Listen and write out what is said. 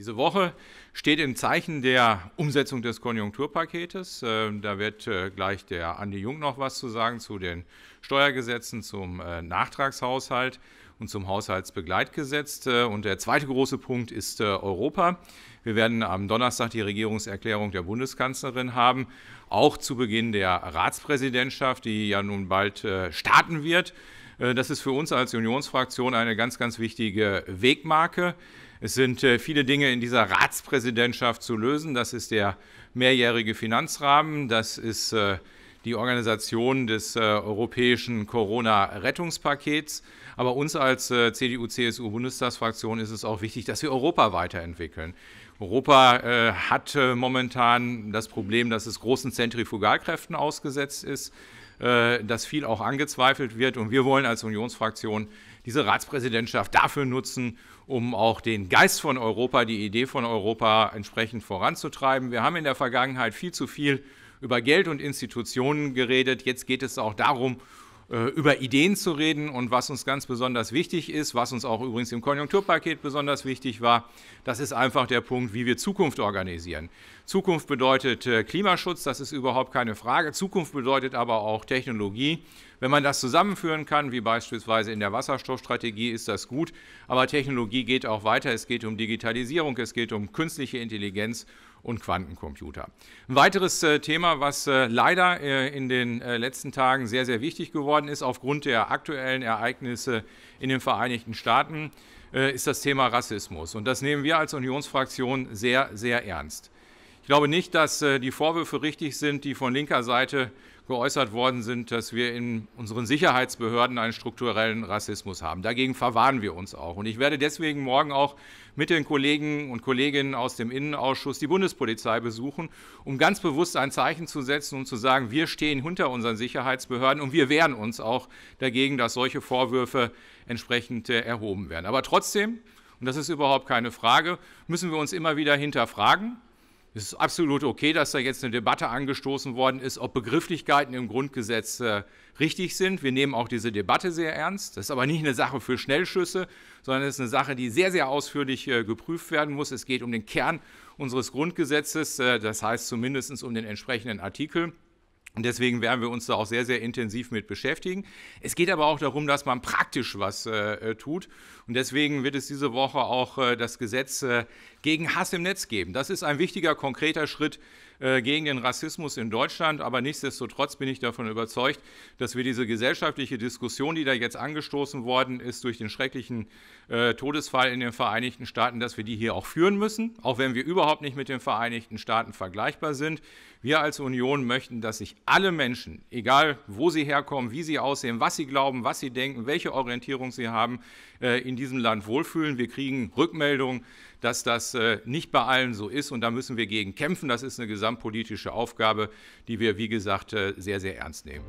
Diese Woche steht im Zeichen der Umsetzung des Konjunkturpaketes. Äh, da wird äh, gleich der Andi Jung noch was zu sagen zu den Steuergesetzen, zum äh, Nachtragshaushalt und zum Haushaltsbegleitgesetz. Und der zweite große Punkt ist Europa. Wir werden am Donnerstag die Regierungserklärung der Bundeskanzlerin haben, auch zu Beginn der Ratspräsidentschaft, die ja nun bald starten wird. Äh, das ist für uns als Unionsfraktion eine ganz, ganz wichtige Wegmarke. Es sind äh, viele Dinge in dieser Ratspräsidentschaft zu lösen. Das ist der mehrjährige Finanzrahmen, das ist äh, die Organisation des europäischen Corona-Rettungspakets. Aber uns als CDU-CSU-Bundestagsfraktion ist es auch wichtig, dass wir Europa weiterentwickeln. Europa hat momentan das Problem, dass es großen Zentrifugalkräften ausgesetzt ist. Äh, dass viel auch angezweifelt wird. Und wir wollen als Unionsfraktion diese Ratspräsidentschaft dafür nutzen, um auch den Geist von Europa, die Idee von Europa entsprechend voranzutreiben. Wir haben in der Vergangenheit viel zu viel über Geld und Institutionen geredet. Jetzt geht es auch darum, äh, über Ideen zu reden und was uns ganz besonders wichtig ist, was uns auch übrigens im Konjunkturpaket besonders wichtig war, das ist einfach der Punkt, wie wir Zukunft organisieren. Zukunft bedeutet äh, Klimaschutz, das ist überhaupt keine Frage. Zukunft bedeutet aber auch Technologie. Wenn man das zusammenführen kann, wie beispielsweise in der Wasserstoffstrategie, ist das gut. Aber Technologie geht auch weiter. Es geht um Digitalisierung, es geht um künstliche Intelligenz und Quantencomputer. Ein weiteres äh, Thema, was äh, leider äh, in den letzten Tagen sehr, sehr wichtig geworden ist, aufgrund der aktuellen Ereignisse in den Vereinigten Staaten, ist das Thema Rassismus. Und das nehmen wir als Unionsfraktion sehr, sehr ernst. Ich glaube nicht, dass die Vorwürfe richtig sind, die von linker Seite geäußert worden sind, dass wir in unseren Sicherheitsbehörden einen strukturellen Rassismus haben. Dagegen verwahren wir uns auch. Und ich werde deswegen morgen auch mit den Kollegen und Kolleginnen aus dem Innenausschuss die Bundespolizei besuchen, um ganz bewusst ein Zeichen zu setzen und zu sagen, wir stehen hinter unseren Sicherheitsbehörden und wir wehren uns auch dagegen, dass solche Vorwürfe entsprechend äh, erhoben werden. Aber trotzdem, und das ist überhaupt keine Frage, müssen wir uns immer wieder hinterfragen, es ist absolut okay, dass da jetzt eine Debatte angestoßen worden ist, ob Begrifflichkeiten im Grundgesetz äh, richtig sind. Wir nehmen auch diese Debatte sehr ernst. Das ist aber nicht eine Sache für Schnellschüsse, sondern es ist eine Sache, die sehr, sehr ausführlich äh, geprüft werden muss. Es geht um den Kern unseres Grundgesetzes, äh, das heißt zumindest um den entsprechenden Artikel. Und deswegen werden wir uns da auch sehr, sehr intensiv mit beschäftigen. Es geht aber auch darum, dass man praktisch was äh, äh, tut. Und deswegen wird es diese Woche auch äh, das Gesetz äh, gegen Hass im Netz geben. Das ist ein wichtiger, konkreter Schritt äh, gegen den Rassismus in Deutschland. Aber nichtsdestotrotz bin ich davon überzeugt, dass wir diese gesellschaftliche Diskussion, die da jetzt angestoßen worden ist durch den schrecklichen äh, Todesfall in den Vereinigten Staaten, dass wir die hier auch führen müssen, auch wenn wir überhaupt nicht mit den Vereinigten Staaten vergleichbar sind. Wir als Union möchten, dass sich alle Menschen, egal wo sie herkommen, wie sie aussehen, was sie glauben, was sie denken, welche Orientierung sie haben, äh, in diesem Land wohlfühlen. Wir kriegen Rückmeldungen, dass das äh, nicht bei allen so ist und da müssen wir gegen kämpfen. Das ist eine Gesamt gesamtpolitische Aufgabe, die wir, wie gesagt, äh, sehr, sehr ernst nehmen.